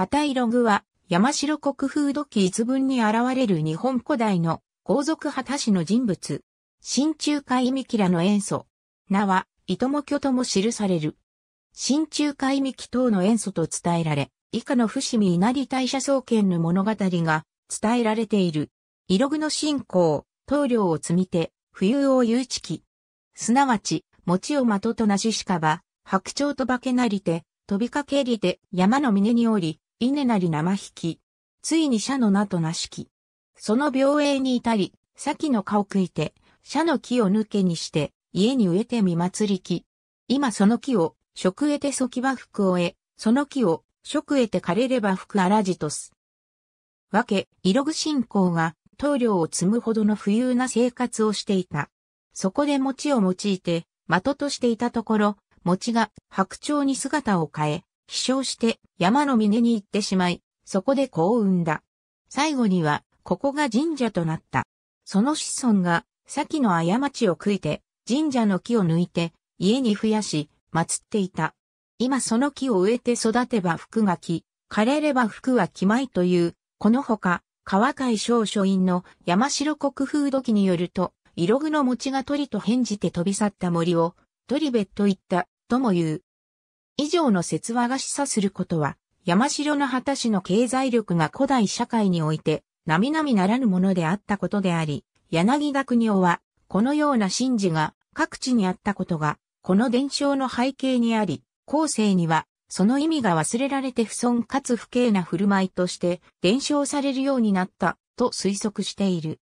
旗色具は、山城国風土器一文に現れる日本古代の皇族旗氏の人物。新中海ミキラの塩素。名は、糸も巨とも記される。新中海ミキ等の塩素と伝えられ、以下の伏見稲荷大社創建の物語が伝えられている。色具の信仰、棟梁を積みて、冬を誘致期。すなわち、餅を的となししかば、白鳥と化けなりて、飛びかけりて、山の峰におり、稲なり生引き。ついに社の名となしき。その病営に至り、先の顔食いて、社の木を抜けにして、家に植えて見祭り木。今その木を、食えてそきは福を得、その木を、食えて枯れれば福あらじとす。わけ、色具信仰が、棟梁を積むほどの富裕な生活をしていた。そこで餅を用いて、的としていたところ、餅が白鳥に姿を変え、飛翔して山の峰に行ってしまい、そこで子を産んだ。最後には、ここが神社となった。その子孫が、先の過ちを悔いて、神社の木を抜いて、家に増やし、祀っていた。今その木を植えて育てば服が木、枯れれば服は木いという、このほか、川海省書院の山城国風土記によると、色具の餅が鳥と返じて飛び去った森を、鳥べと言った、とも言う。以上の説話が示唆することは、山城の果たしの経済力が古代社会において、並々ならぬものであったことであり、柳田国夫は、このような神事が各地にあったことが、この伝承の背景にあり、後世には、その意味が忘れられて不損かつ不敬な振る舞いとして伝承されるようになったと推測している。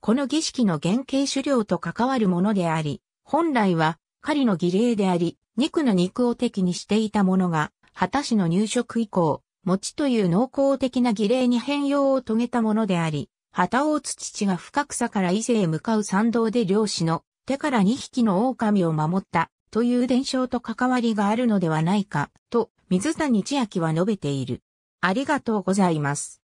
この儀式の原型狩猟と関わるものであり、本来はかりの儀礼であり、肉の肉を敵にしていたものが、果たしの入植以降、餅という濃厚的な儀礼に変容を遂げたものであり、旗をつ父が深草から伊勢へ向かう参道で漁師の手から2匹の狼を守ったという伝承と関わりがあるのではないかと水谷千秋は述べている。ありがとうございます。